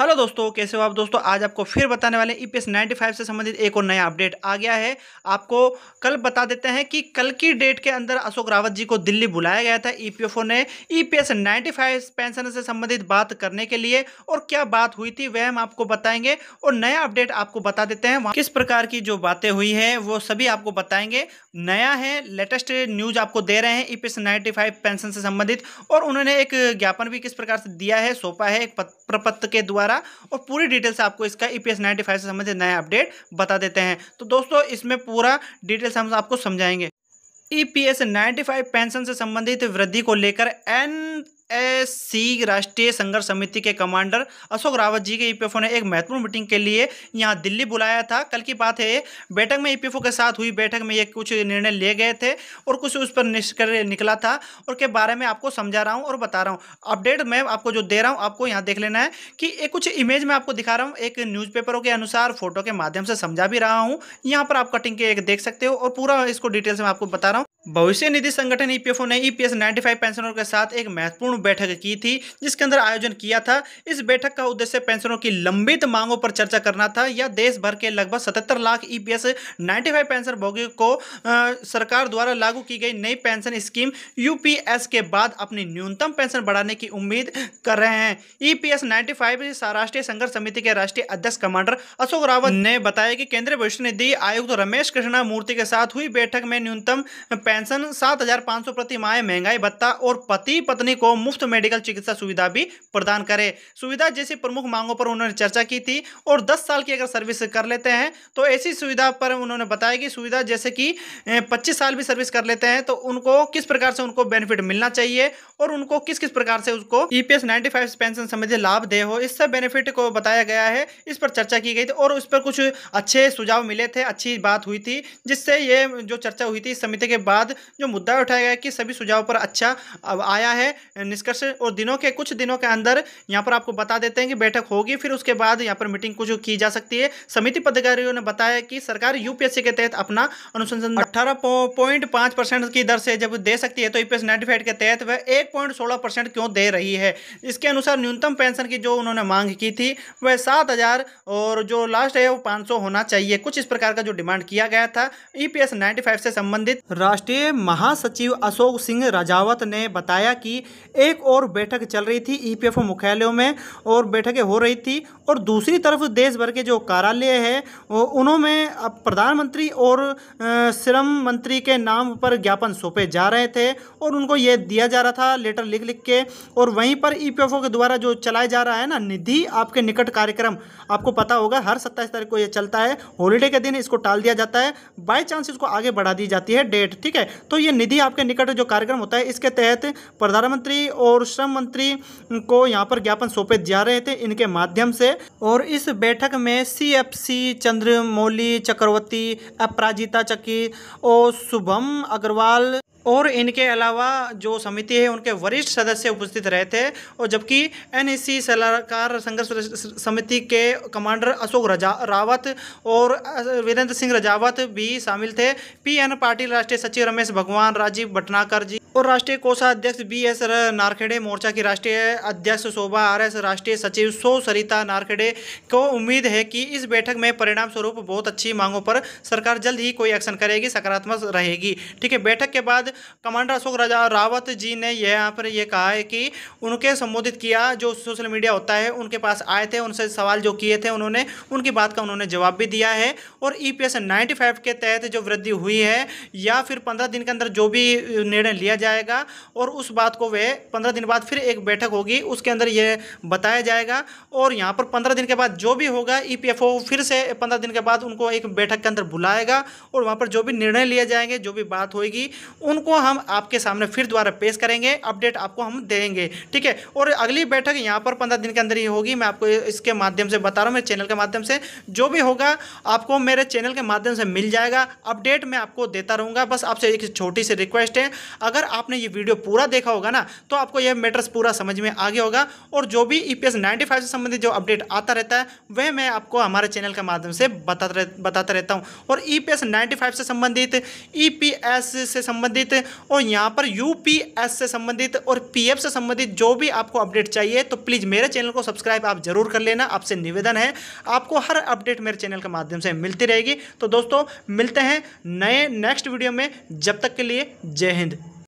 hello दोस्तों कैसे हो आप दोस्तों आज आपको फिर बताने वाले ई पी e से संबंधित एक और नया अपडेट आ गया है आपको कल बता देते हैं कि कल की डेट के अंदर अशोक रावत जी को दिल्ली बुलाया गया था ईपीएफओ e ने ई पी पेंशन से संबंधित बात करने के लिए और क्या बात हुई थी वह हम आपको बताएंगे और नया अपडेट आपको बता देते हैं किस प्रकार की जो बातें हुई है वो सभी आपको बताएंगे नया है लेटेस्ट न्यूज आपको दे रहे हैं ई पी पेंशन से संबंधित और उन्होंने एक ज्ञापन भी किस प्रकार से दिया है सौंपा है एक प्रपत्र के द्वारा द्वारा और पूरी डिटेल से आपको इसका ई e पी से संबंधित नया अपडेट बता देते हैं तो दोस्तों इसमें पूरा डिटेल्स हम आपको समझाएंगे ईपीएस फाइव पेंशन से संबंधित वृद्धि को लेकर एन एस सी राष्ट्रीय संघर्ष समिति के कमांडर अशोक रावत जी के ईपीएफओ e ने एक महत्वपूर्ण मीटिंग के लिए यहाँ दिल्ली बुलाया था कल की बात है बैठक में ईपीएफओ e के साथ हुई बैठक में ये कुछ निर्णय लिए गए थे और कुछ उस पर निष्कर्ष निकला था और के बारे में आपको समझा रहा हूँ और बता रहा हूँ अपडेट मैं आपको जो दे रहा हूँ आपको यहाँ देख लेना है कि एक कुछ इमेज मैं आपको दिखा रहा हूँ एक न्यूज़पेपरों के अनुसार फोटो के माध्यम से समझा भी रहा हूँ यहाँ पर आप कटिंग के एक देख सकते हो और पूरा इसको डिटेल्स में आपको बता रहा हूँ भविष्य निधि संगठन ईपीएफओ e ने ईपीएस 95 पेंशनरों के साथ एक महत्वपूर्ण बैठक की थी जिसके अंदर आयोजन किया था इस बैठक का उद्देश्य पेंशनरों की लंबित मांगों पर चर्चा करना था या देश भर के लगभग 77 लाख ईपीएस 95 पेंशन भोगियों को आ, सरकार द्वारा लागू की गई नई पेंशन स्कीम यूपीएस के बाद अपनी न्यूनतम पेंशन बढ़ाने की उम्मीद कर रहे हैं ईपीएस e 95 राष्ट्रीय संघर्ष समिति के राष्ट्रीय अध्यक्ष कमांडर अशोक रावत ने बताया कि केंद्रीय भविष्य निधि आयुक्त रमेश कृष्णा मूर्ति के साथ हुई बैठक में न्यूनतम पेंशन सात हजार पाँच सौ प्रति माह महंगाई भत्ता और पति पत्नी को मुफ्त मेडिकल चिकित्सा सुविधा भी प्रदान करे सुविधा जैसी प्रमुख मांगों पर उन्होंने चर्चा की थी और दस साल की अगर सर्विस कर लेते हैं तो ऐसी सुविधा पर उन्होंने बताया कि सुविधा जैसे कि पच्चीस साल भी सर्विस कर लेते हैं तो उनको किस प्रकार से उनको बेनिफिट मिलना चाहिए और उनको किस किस प्रकार से उसको ईपीएस e फाइव पेंशन संबंधी लाभ दे हो इस सब बेनिफिट को बताया गया है इस पर चर्चा की गई थी और उस पर कुछ अच्छे सुझाव मिले थे अच्छी बात हुई थी जिससे ये जो चर्चा हुई थी समिति के बाद बाद जो मुद्दा उठाया गया कि सभी सुझाव पर अच्छा आया है निष्कर्ष और दिनों के कुछ दिनों के अंदर यहाँ पर आपको बता देते हैं कि बैठक होगी फिर उसके बाद यहाँ पर मीटिंग कुछ की जा सकती है समिति पदाधिकारियों ने बताया कि सरकार यूपीएससी के तहत अपना अनुसंधान अठारह परसेंट की दर से जब दे सकती है तो यूपीएस नोटिफाइड के तहत वह एक क्यों दे रही है इसके अनुसार न्यूनतम पेंशन की जो उन्होंने मांग की थी वह सात और जो लास्ट है वो पांच होना चाहिए कुछ इस प्रकार का जो डिमांड किया गया था ईपीएस पी से संबंधित राष्ट्रीय राष्ट्रीय महासचिव अशोक सिंह राजावत ने बताया कि एक और बैठक चल रही थी ईपीएफओ मुख्यालयों में और बैठकें हो रही थी और दूसरी तरफ देश भर के जो कार्यालय है उन्होंने प्रधानमंत्री और श्रम मंत्री के नाम पर ज्ञापन सौंपे जा रहे थे और उनको ये दिया जा रहा था लेटर लिख लिख के और वहीं पर ई के द्वारा जो चलाया जा रहा है ना निधि आपके निकट कार्यक्रम आपको पता होगा हर सत्ताईस तारीख को ये चलता है हॉलीडे के दिन इसको टाल दिया जाता है बाई चांस इसको आगे बढ़ा दी जाती है डेट ठीक है है तो ये निधि आपके निकट जो कार्यक्रम होता है इसके तहत प्रधानमंत्री और श्रम मंत्री को यहाँ पर ज्ञापन सौंपे जा रहे थे इनके माध्यम से और इस बैठक में सी एफ सी चंद्रमौली चक्रवर्ती अपराजिता चक्की और शुभम अग्रवाल और इनके अलावा जो समिति है उनके वरिष्ठ सदस्य उपस्थित रहे थे और जबकि एन सलाहकार संघर्ष समिति के कमांडर अशोक रावत और वीरेंद्र सिंह रजावत भी शामिल थे पी एन पाटिल राष्ट्रीय सचिव रमेश भगवान राजीव भटनाकर जी और राष्ट्रीय कोषाध्यक्ष बी एस नारखेड़े मोर्चा की राष्ट्रीय अध्यक्ष शोभा आर एस राष्ट्रीय सचिव सो सरिता नारखेड़े को उम्मीद है कि इस बैठक में परिणाम स्वरूप बहुत अच्छी मांगों पर सरकार जल्द ही कोई एक्शन करेगी सकारात्मक रहेगी ठीक है बैठक के बाद कमांडर अशोक राजा रावत जी ने यह यहाँ पर यह कहा है कि उनके संबोधित किया जो सोशल मीडिया होता है उनके पास आए थे उनसे सवाल जो किए थे उन्होंने उनकी बात का उन्होंने जवाब भी दिया है और ई e पी के तहत जो वृद्धि हुई है या फिर पंद्रह दिन के अंदर जो भी निर्णय लिया जाएगा और उस बात को वह पंद्रह दिन बाद फिर एक बैठक होगी उसके अंदर यह बताया जाएगा और यहाँ पर पंद्रह दिन के बाद जो भी होगा ई e फिर से पंद्रह दिन के बाद उनको एक बैठक के अंदर बुलाएगा और वहाँ पर जो भी निर्णय लिए जाएंगे जो भी बात होगी उन उनको हम आपके सामने फिर द्वारा पेश करेंगे अपडेट आपको हम देंगे ठीक है और अगली बैठक यहाँ पर पंद्रह दिन के अंदर ही होगी मैं आपको इसके माध्यम से बता रहा हूँ मेरे चैनल के माध्यम से जो भी होगा आपको मेरे चैनल के माध्यम से मिल जाएगा अपडेट मैं आपको देता रहूँगा बस आपसे एक छोटी सी रिक्वेस्ट है अगर आपने ये वीडियो पूरा देखा होगा ना तो आपको यह मैटर्स पूरा समझ में आ गया होगा और जो भी ई e पी से संबंधित जो अपडेट आता रहता है वह मैं आपको हमारे चैनल के माध्यम से बताता बताता रहता हूँ और ई e पी से संबंधित ई e से संबंधित संबंधित और यहाँ पर यूपीएस से संबंधित और पीएफ से संबंधित जो भी आपको अपडेट चाहिए तो प्लीज़ मेरे चैनल को सब्सक्राइब आप जरूर कर लेना आपसे निवेदन है आपको हर अपडेट मेरे चैनल के माध्यम से मिलती रहेगी तो दोस्तों मिलते हैं नए नेक्स्ट वीडियो में जब तक के लिए जय हिंद